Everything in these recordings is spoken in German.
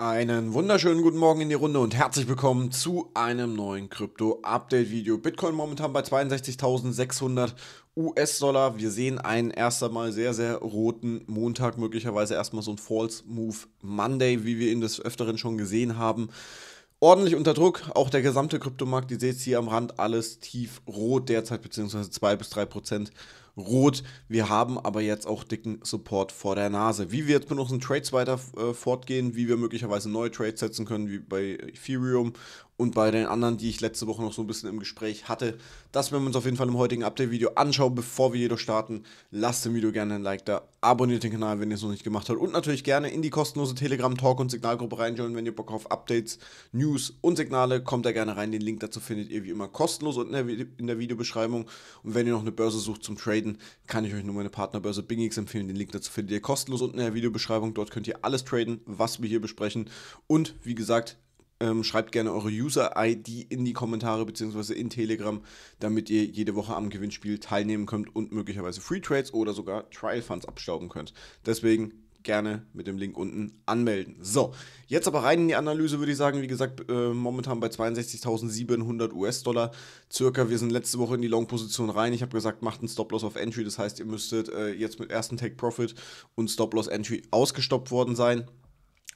Einen wunderschönen guten Morgen in die Runde und herzlich willkommen zu einem neuen Krypto-Update-Video. Bitcoin momentan bei 62.600 US-Dollar. Wir sehen einen erst einmal sehr, sehr roten Montag, möglicherweise erstmal so ein False Move Monday, wie wir ihn des Öfteren schon gesehen haben ordentlich unter Druck. Auch der gesamte Kryptomarkt, ihr seht es hier am Rand, alles tief rot derzeit, beziehungsweise 2 bis 3 Prozent rot. Wir haben aber jetzt auch dicken Support vor der Nase. Wie wir jetzt mit unseren Trades weiter äh, fortgehen, wie wir möglicherweise neue Trades setzen können, wie bei Ethereum und bei den anderen, die ich letzte Woche noch so ein bisschen im Gespräch hatte. Das werden wir uns auf jeden Fall im heutigen Update-Video anschauen. Bevor wir jedoch starten, lasst dem Video gerne ein Like da, abonniert den Kanal, wenn ihr es noch nicht gemacht habt und natürlich gerne in die kostenlose Telegram-Talk- und Signalgruppe reinschauen, wenn ihr Bock auf Updates, News und Signale, kommt da gerne rein. Den Link dazu findet ihr wie immer kostenlos unten in der Videobeschreibung. Und wenn ihr noch eine Börse sucht zum Traden, kann ich euch nur meine Partnerbörse BingX empfehlen. Den Link dazu findet ihr kostenlos unten in der Videobeschreibung. Dort könnt ihr alles traden, was wir hier besprechen. Und wie gesagt, ähm, schreibt gerne eure User-ID in die Kommentare bzw. in Telegram, damit ihr jede Woche am Gewinnspiel teilnehmen könnt und möglicherweise Free Trades oder sogar Trial Funds abstauben könnt. Deswegen gerne mit dem Link unten anmelden. So, jetzt aber rein in die Analyse, würde ich sagen. Wie gesagt, äh, momentan bei 62.700 US-Dollar circa. Wir sind letzte Woche in die Long-Position rein. Ich habe gesagt, macht einen Stop-Loss auf Entry. Das heißt, ihr müsstet äh, jetzt mit ersten Take-Profit und Stop-Loss-Entry ausgestoppt worden sein.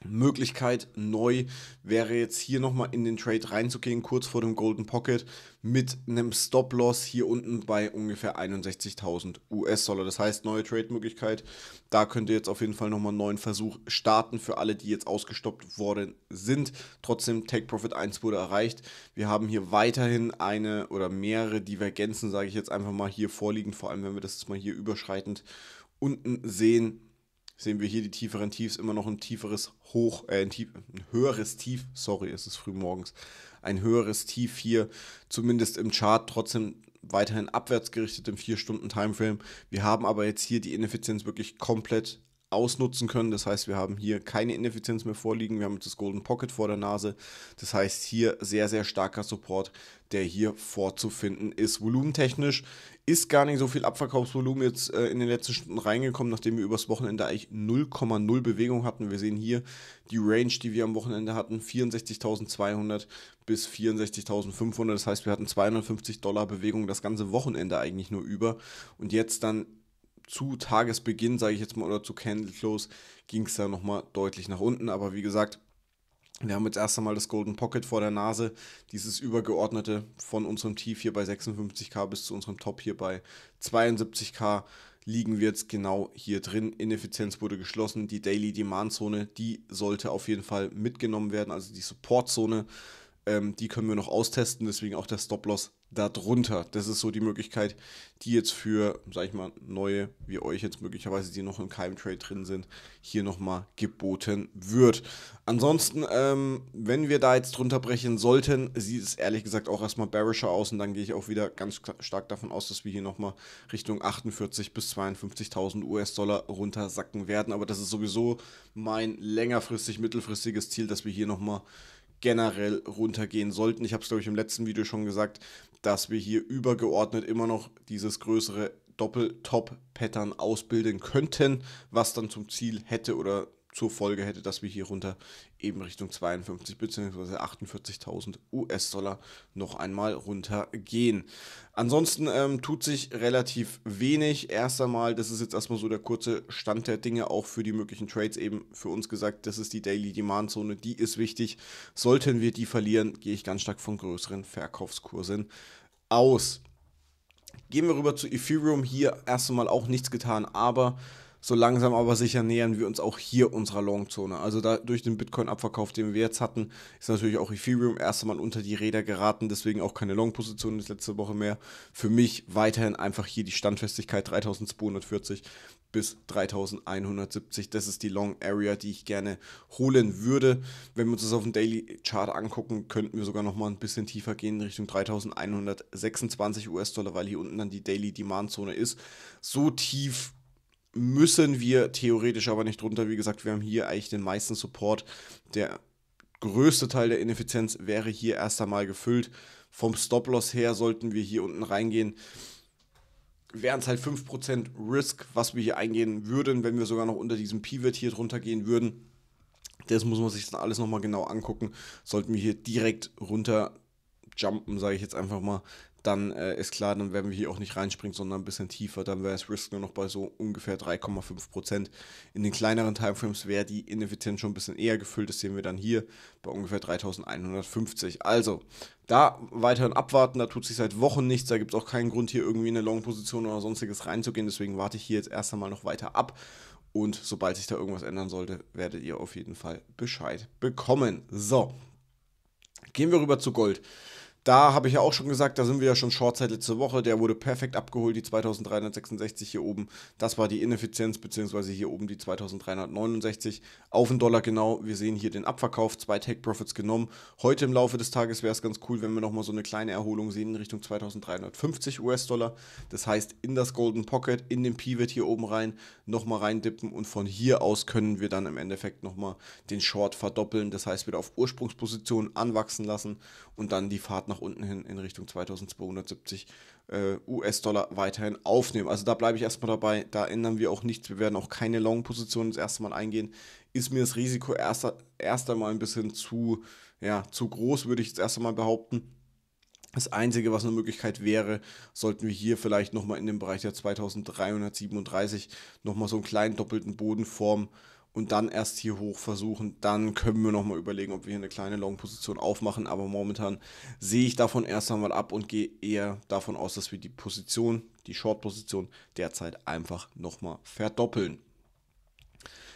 Möglichkeit neu wäre jetzt hier nochmal in den Trade reinzugehen, kurz vor dem Golden Pocket mit einem Stop-Loss hier unten bei ungefähr 61.000 US-Dollar. Das heißt, neue Trade-Möglichkeit. Da könnt ihr jetzt auf jeden Fall nochmal einen neuen Versuch starten für alle, die jetzt ausgestoppt worden sind. Trotzdem, Take Profit 1 wurde erreicht. Wir haben hier weiterhin eine oder mehrere Divergenzen, sage ich jetzt einfach mal hier vorliegend, vor allem wenn wir das jetzt mal hier überschreitend unten sehen sehen wir hier die tieferen Tiefs immer noch ein tieferes Hoch, äh, ein, tief, ein höheres Tief, sorry, es ist früh morgens, ein höheres Tief hier, zumindest im Chart, trotzdem weiterhin abwärts gerichtet im 4-Stunden-Timeframe. Wir haben aber jetzt hier die Ineffizienz wirklich komplett ausnutzen können. Das heißt, wir haben hier keine Ineffizienz mehr vorliegen. Wir haben jetzt das Golden Pocket vor der Nase. Das heißt, hier sehr, sehr starker Support, der hier vorzufinden ist. Volumentechnisch ist gar nicht so viel Abverkaufsvolumen jetzt äh, in den letzten Stunden reingekommen, nachdem wir übers Wochenende eigentlich 0,0 Bewegung hatten. Wir sehen hier die Range, die wir am Wochenende hatten, 64.200 bis 64.500. Das heißt, wir hatten 250 Dollar Bewegung das ganze Wochenende eigentlich nur über. Und jetzt dann zu Tagesbeginn, sage ich jetzt mal, oder zu Candle Close ging es da nochmal deutlich nach unten. Aber wie gesagt, wir haben jetzt erst einmal das Golden Pocket vor der Nase, dieses übergeordnete von unserem Tief hier bei 56k bis zu unserem Top hier bei 72k liegen wir jetzt genau hier drin. Ineffizienz wurde geschlossen, die Daily Demand Zone, die sollte auf jeden Fall mitgenommen werden, also die Support Zone, ähm, die können wir noch austesten, deswegen auch der Stop Loss darunter. Das ist so die Möglichkeit, die jetzt für, sag ich mal, neue wie euch jetzt möglicherweise, die noch im Trade drin sind, hier nochmal geboten wird. Ansonsten, ähm, wenn wir da jetzt drunter brechen sollten, sieht es ehrlich gesagt auch erstmal bearischer aus und dann gehe ich auch wieder ganz stark davon aus, dass wir hier nochmal Richtung 48.000 bis 52.000 US-Dollar runtersacken werden. Aber das ist sowieso mein längerfristig, mittelfristiges Ziel, dass wir hier nochmal generell runtergehen sollten. Ich habe es, glaube ich, im letzten Video schon gesagt, dass wir hier übergeordnet immer noch dieses größere Doppel-Top-Pattern ausbilden könnten, was dann zum Ziel hätte oder zur Folge hätte, dass wir hier runter eben Richtung 52 bzw. 48.000 US-Dollar noch einmal runtergehen. Ansonsten ähm, tut sich relativ wenig. Erst einmal, das ist jetzt erstmal so der kurze Stand der Dinge, auch für die möglichen Trades eben für uns gesagt, das ist die Daily Demand Zone, die ist wichtig. Sollten wir die verlieren, gehe ich ganz stark von größeren Verkaufskursen aus. Gehen wir rüber zu Ethereum. Hier erst einmal auch nichts getan, aber so langsam aber sicher nähern wir uns auch hier unserer Longzone. Also da, durch den Bitcoin-Abverkauf, den wir jetzt hatten, ist natürlich auch Ethereum erst einmal unter die Räder geraten, deswegen auch keine Long-Position letzte Woche mehr. Für mich weiterhin einfach hier die Standfestigkeit 3240 bis 3170. Das ist die Long Area, die ich gerne holen würde. Wenn wir uns das auf dem Daily Chart angucken, könnten wir sogar noch mal ein bisschen tiefer gehen in Richtung 3126 US-Dollar, weil hier unten dann die Daily Demand Zone ist. So tief müssen wir theoretisch aber nicht drunter. Wie gesagt, wir haben hier eigentlich den meisten Support. Der größte Teil der Ineffizienz wäre hier erst einmal gefüllt. Vom Stop-Loss her sollten wir hier unten reingehen. Wären es halt 5% Risk, was wir hier eingehen würden, wenn wir sogar noch unter diesem Pivot hier drunter gehen würden. Das muss man sich dann alles nochmal genau angucken. Sollten wir hier direkt runter jumpen, sage ich jetzt einfach mal, dann äh, ist klar, dann werden wir hier auch nicht reinspringen, sondern ein bisschen tiefer. Dann wäre es Risk nur noch bei so ungefähr 3,5 In den kleineren Timeframes wäre die Ineffizienz schon ein bisschen eher gefüllt. Das sehen wir dann hier bei ungefähr 3150. Also, da weiterhin abwarten, da tut sich seit Wochen nichts, da gibt es auch keinen Grund, hier irgendwie in eine Long-Position oder sonstiges reinzugehen. Deswegen warte ich hier jetzt erst einmal noch weiter ab. Und sobald sich da irgendwas ändern sollte, werdet ihr auf jeden Fall Bescheid bekommen. So, gehen wir rüber zu Gold. Da habe ich ja auch schon gesagt, da sind wir ja schon Shortzeit letzte Woche. Der wurde perfekt abgeholt, die 2366 hier oben. Das war die Ineffizienz, beziehungsweise hier oben die 2369. Auf den Dollar genau. Wir sehen hier den Abverkauf, zwei Take Profits genommen. Heute im Laufe des Tages wäre es ganz cool, wenn wir nochmal so eine kleine Erholung sehen in Richtung 2350 US-Dollar. Das heißt, in das Golden Pocket, in den Pivot hier oben rein, nochmal reindippen und von hier aus können wir dann im Endeffekt nochmal den Short verdoppeln. Das heißt, wieder auf Ursprungsposition anwachsen lassen und dann die Fahrt nach unten hin in Richtung 2270 äh, US-Dollar weiterhin aufnehmen. Also da bleibe ich erstmal dabei, da ändern wir auch nichts. Wir werden auch keine long positionen das erste Mal eingehen. Ist mir das Risiko erst, erst einmal ein bisschen zu, ja, zu groß, würde ich jetzt erst einmal behaupten. Das Einzige, was eine Möglichkeit wäre, sollten wir hier vielleicht nochmal in dem Bereich der 2337 nochmal so einen kleinen doppelten Boden formen und dann erst hier hoch versuchen. Dann können wir nochmal überlegen, ob wir hier eine kleine Long-Position aufmachen. Aber momentan sehe ich davon erst einmal ab und gehe eher davon aus, dass wir die Position, die Short-Position derzeit einfach nochmal verdoppeln.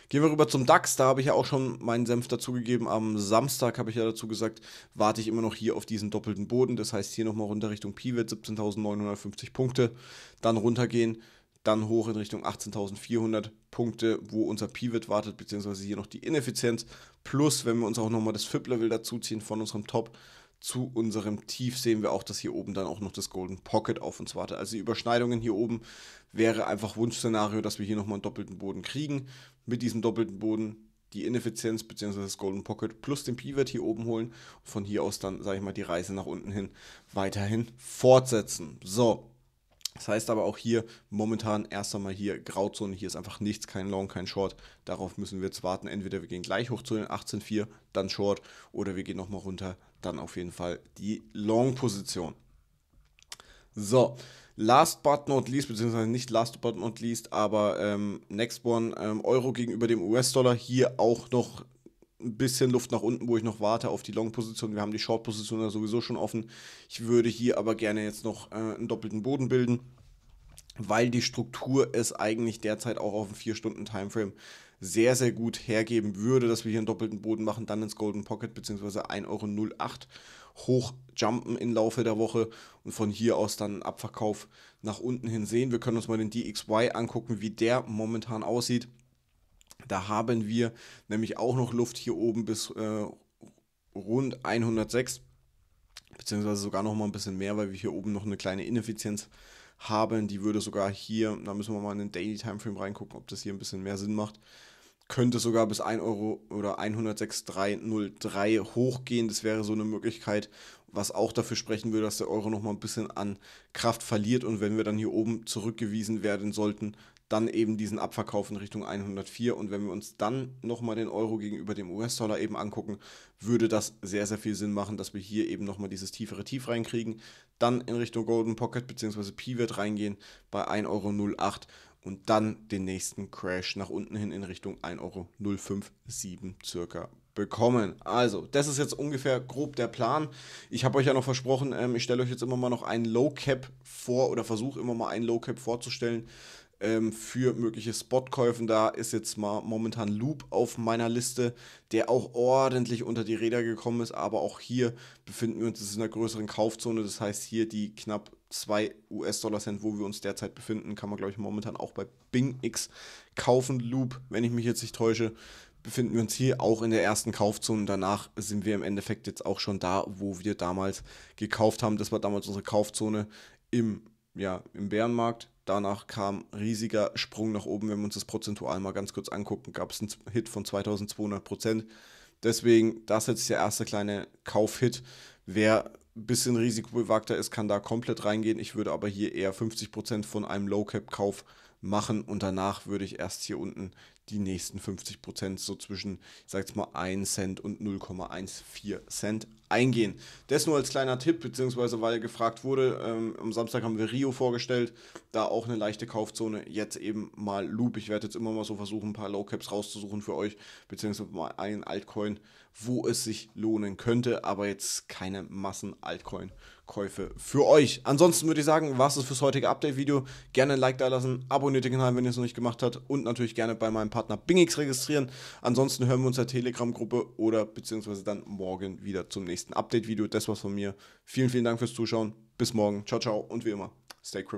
Gehen wir rüber zum DAX. Da habe ich ja auch schon meinen Senf dazugegeben. Am Samstag habe ich ja dazu gesagt, warte ich immer noch hier auf diesen doppelten Boden. Das heißt, hier nochmal runter Richtung Pivot 17.950 Punkte. Dann runtergehen dann hoch in Richtung 18.400 Punkte, wo unser Pivot wartet, beziehungsweise hier noch die Ineffizienz. Plus, wenn wir uns auch nochmal das FIP-Level dazuziehen von unserem Top zu unserem Tief, sehen wir auch, dass hier oben dann auch noch das Golden Pocket auf uns wartet. Also die Überschneidungen hier oben wäre einfach Wunschszenario, dass wir hier nochmal einen doppelten Boden kriegen. Mit diesem doppelten Boden die Ineffizienz bzw. das Golden Pocket plus den Pivot hier oben holen von hier aus dann, sage ich mal, die Reise nach unten hin weiterhin fortsetzen. So, das heißt aber auch hier momentan erst einmal hier Grauzone, hier ist einfach nichts, kein Long, kein Short. Darauf müssen wir jetzt warten. Entweder wir gehen gleich hoch zu den 18,4, dann Short, oder wir gehen nochmal runter, dann auf jeden Fall die Long-Position. So, last but not least, beziehungsweise nicht last but not least, aber ähm, next one, ähm, Euro gegenüber dem US-Dollar, hier auch noch ein bisschen Luft nach unten, wo ich noch warte auf die Long-Position. Wir haben die Short-Position ja sowieso schon offen. Ich würde hier aber gerne jetzt noch äh, einen doppelten Boden bilden, weil die Struktur es eigentlich derzeit auch auf einem 4-Stunden-Timeframe sehr, sehr gut hergeben würde, dass wir hier einen doppelten Boden machen, dann ins Golden Pocket bzw. 1,08 Euro hochjumpen im Laufe der Woche und von hier aus dann einen Abverkauf nach unten hin sehen. Wir können uns mal den DXY angucken, wie der momentan aussieht. Da haben wir nämlich auch noch Luft hier oben bis äh, rund 106, beziehungsweise sogar noch mal ein bisschen mehr, weil wir hier oben noch eine kleine Ineffizienz haben. Die würde sogar hier, da müssen wir mal in den Daily Timeframe reingucken, ob das hier ein bisschen mehr Sinn macht. Könnte sogar bis 1 Euro oder 106,303 hochgehen. Das wäre so eine Möglichkeit was auch dafür sprechen würde, dass der Euro nochmal ein bisschen an Kraft verliert und wenn wir dann hier oben zurückgewiesen werden sollten, dann eben diesen Abverkauf in Richtung 104 und wenn wir uns dann nochmal den Euro gegenüber dem US-Dollar eben angucken, würde das sehr, sehr viel Sinn machen, dass wir hier eben nochmal dieses tiefere Tief reinkriegen, dann in Richtung Golden Pocket bzw. P-Wert reingehen bei 1,08 Euro und dann den nächsten Crash nach unten hin in Richtung 1,057 Euro circa bekommen. Also, das ist jetzt ungefähr grob der Plan. Ich habe euch ja noch versprochen, ähm, ich stelle euch jetzt immer mal noch einen Low Cap vor oder versuche immer mal einen Low Cap vorzustellen ähm, für mögliche Spotkäufen. Da ist jetzt mal momentan Loop auf meiner Liste, der auch ordentlich unter die Räder gekommen ist, aber auch hier befinden wir uns in einer größeren Kaufzone. Das heißt, hier die knapp 2 US-Dollar-Cent, wo wir uns derzeit befinden, kann man, glaube ich, momentan auch bei Bing X kaufen. Loop, wenn ich mich jetzt nicht täusche, befinden wir uns hier auch in der ersten Kaufzone. Danach sind wir im Endeffekt jetzt auch schon da, wo wir damals gekauft haben. Das war damals unsere Kaufzone im, ja, im Bärenmarkt. Danach kam riesiger Sprung nach oben. Wenn wir uns das prozentual mal ganz kurz angucken, gab es einen Hit von 2200 Prozent. Deswegen, das ist jetzt der erste kleine Kaufhit. Wer ein bisschen risikobewagter ist, kann da komplett reingehen. Ich würde aber hier eher 50% von einem Low-Cap-Kauf machen und danach würde ich erst hier unten die nächsten 50 Prozent so zwischen, ich sag jetzt mal, 1 Cent und 0,14 Cent eingehen. Das nur als kleiner Tipp, beziehungsweise weil gefragt wurde, ähm, am Samstag haben wir Rio vorgestellt, da auch eine leichte Kaufzone, jetzt eben mal Loop. Ich werde jetzt immer mal so versuchen, ein paar Low Caps rauszusuchen für euch, beziehungsweise mal einen Altcoin wo es sich lohnen könnte, aber jetzt keine Massen-Altcoin-Käufe für euch. Ansonsten würde ich sagen, war es fürs heutige Update-Video. Gerne ein Like da lassen, abonniert den Kanal, wenn ihr es noch nicht gemacht habt und natürlich gerne bei meinem Partner Bingix registrieren. Ansonsten hören wir uns in der Telegram-Gruppe oder beziehungsweise dann morgen wieder zum nächsten Update-Video. Das war's von mir. Vielen, vielen Dank fürs Zuschauen. Bis morgen. Ciao, ciao und wie immer, stay crypto.